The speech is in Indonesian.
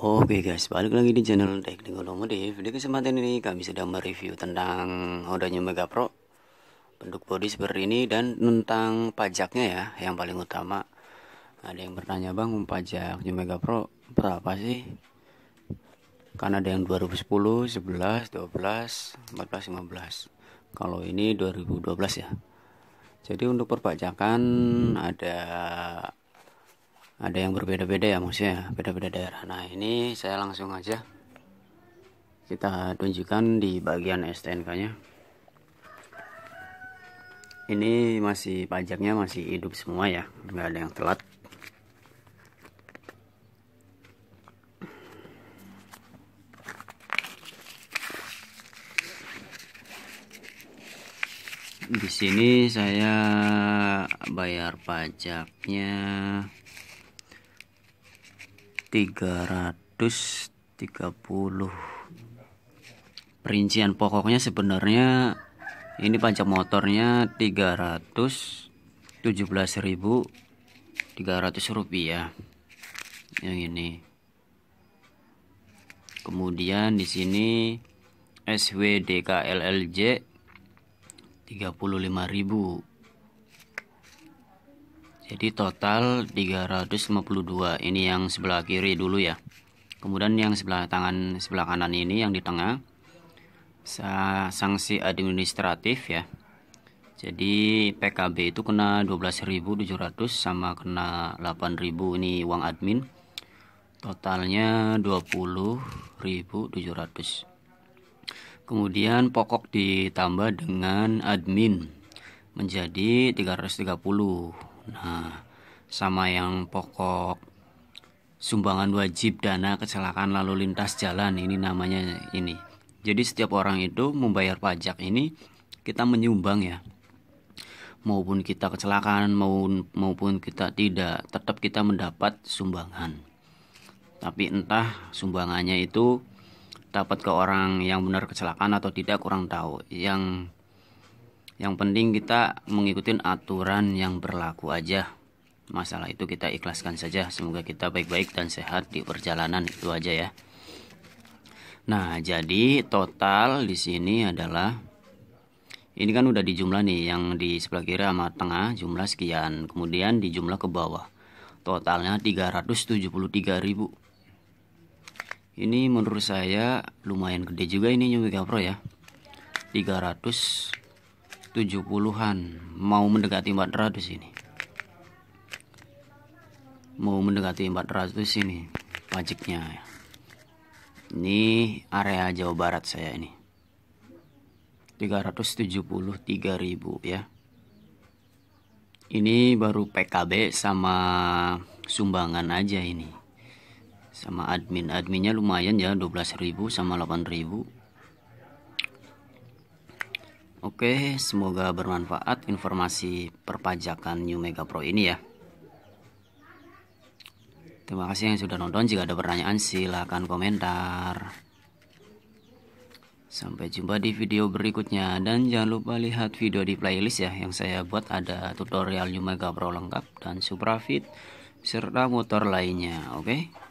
Oh, oke okay guys, balik lagi di channel Teknik Otomotif Di kesempatan ini kami sedang mereview tentang Honda New Mega Pro Bentuk bodi seperti ini dan tentang pajaknya ya Yang paling utama Ada yang bertanya bang, pajak New Mega Pro berapa sih? Karena ada yang 2010, 11, 12, 14, 15 Kalau ini 2012 ya jadi untuk perpajakan ada ada yang berbeda-beda ya maksudnya beda-beda daerah nah ini saya langsung aja kita tunjukkan di bagian STNK nya ini masih pajaknya masih hidup semua ya nggak ada yang telat di sini saya bayar pajaknya 330 perincian pokoknya sebenarnya ini pajak motornya 317.300 rupiah yang ini kemudian di sini SWDKLLJ 35.000 jadi total 352. Ini yang sebelah kiri dulu ya. Kemudian yang sebelah tangan sebelah kanan ini yang di tengah sanksi administratif ya. Jadi PKB itu kena 12.700 sama kena 8.000 ini uang admin. Totalnya 20.700. Kemudian pokok ditambah dengan admin menjadi 330 Nah, sama yang pokok sumbangan wajib dana kecelakaan lalu lintas jalan ini namanya ini. Jadi setiap orang itu membayar pajak ini kita menyumbang ya. Maupun kita kecelakaan maupun kita tidak, tetap kita mendapat sumbangan. Tapi entah sumbangannya itu dapat ke orang yang benar kecelakaan atau tidak kurang tahu. Yang yang penting kita mengikuti aturan yang berlaku aja. Masalah itu kita ikhlaskan saja. Semoga kita baik-baik dan sehat di perjalanan itu aja ya. Nah, jadi total di sini adalah ini kan udah dijumlah nih yang di sebelah kiri sama tengah jumlah sekian. Kemudian dijumlah ke bawah. Totalnya 373.000. Ini menurut saya lumayan gede juga ini Yumiga Pro ya. 300 70-an mau mendekati 400 ini mau mendekati 400 ini pajaknya ini area Jawa Barat saya ini 373.000 ya ini baru PKB sama sumbangan aja ini sama admin adminnya lumayan ya 12.000 sama 8.000 Oke, semoga bermanfaat informasi perpajakan New Mega Pro ini ya. Terima kasih yang sudah nonton. Jika ada pertanyaan silahkan komentar. Sampai jumpa di video berikutnya dan jangan lupa lihat video di playlist ya yang saya buat ada tutorial New Mega Pro lengkap dan Suprafit serta motor lainnya, oke? Okay?